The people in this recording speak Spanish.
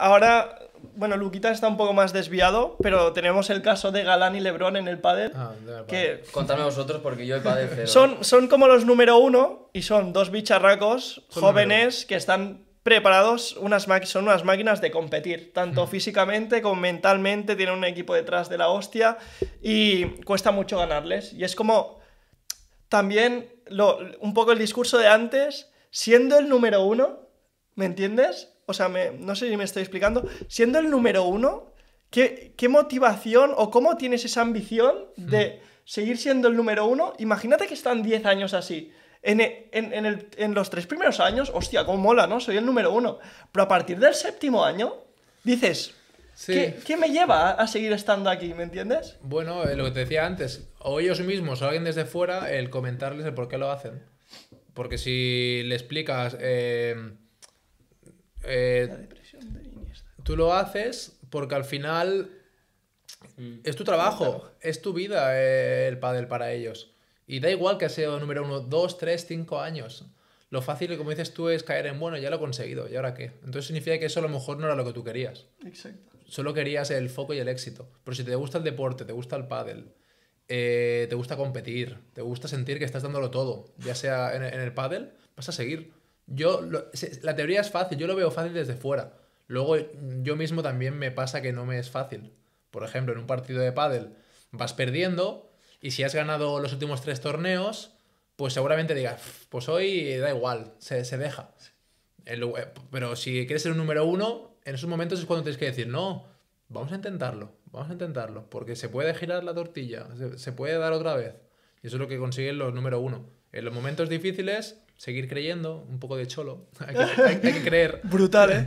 ahora, bueno, Luquita está un poco más desviado, pero tenemos el caso de Galán y Lebrón en el pádel. Ah, Contadme vosotros porque yo el pádel Son, como los número uno y son dos bicharracos jóvenes que están preparados, son unas máquinas de competir, tanto físicamente como mentalmente, tienen un equipo detrás de la hostia y cuesta mucho ganarles. Y es como también un poco el discurso de antes, siendo el número uno, ¿me entiendes? o sea, no sé si me estoy explicando, siendo el número uno, ¿qué, motivación o cómo tienes esa ambición de seguir siendo el número uno? Imagínate que están 10 años así. En, los tres primeros años, hostia, cómo mola, ¿no? Soy el número uno. Pero a partir del séptimo año, dices, ¿qué, me lleva a seguir estando aquí? ¿Me entiendes? Bueno, eh, lo que te decía antes, o ellos mismos o alguien desde fuera, el comentarles el por qué lo hacen. Porque si le explicas... Eh, eh, depresión Tú lo haces porque al final mm. es tu trabajo, es tu vida eh, el pádel para ellos. Y da igual que sea número uno, dos, tres, cinco años. Lo fácil, como dices tú, es caer en, bueno, ya lo he conseguido, ¿y ahora qué? Entonces significa que eso a lo mejor no era lo que tú querías. Exacto. Solo querías el foco y el éxito. Pero si te gusta el deporte, te gusta el pádel, eh, te gusta competir, te gusta sentir que estás dándolo todo, ya sea en, en el pádel, vas a seguir. Yo, la teoría es fácil, yo lo veo fácil desde fuera. Luego mm, yo mismo también me pasa que no me es fácil. Por ejemplo, en un partido de pádel vas perdiendo y si has ganado los últimos tres torneos, pues seguramente digas, pues hoy da igual, se, deja. Eh, pero si quieres ser un número uno, en esos momentos es cuando tienes que decir, no, vamos a intentarlo, vamos a intentarlo, porque se puede girar la tortilla, se puede dar otra vez eso es lo que consiguen los número uno. En los momentos difíciles, seguir creyendo, un poco de cholo. hay que, hay que creer. Brutal, ¿eh?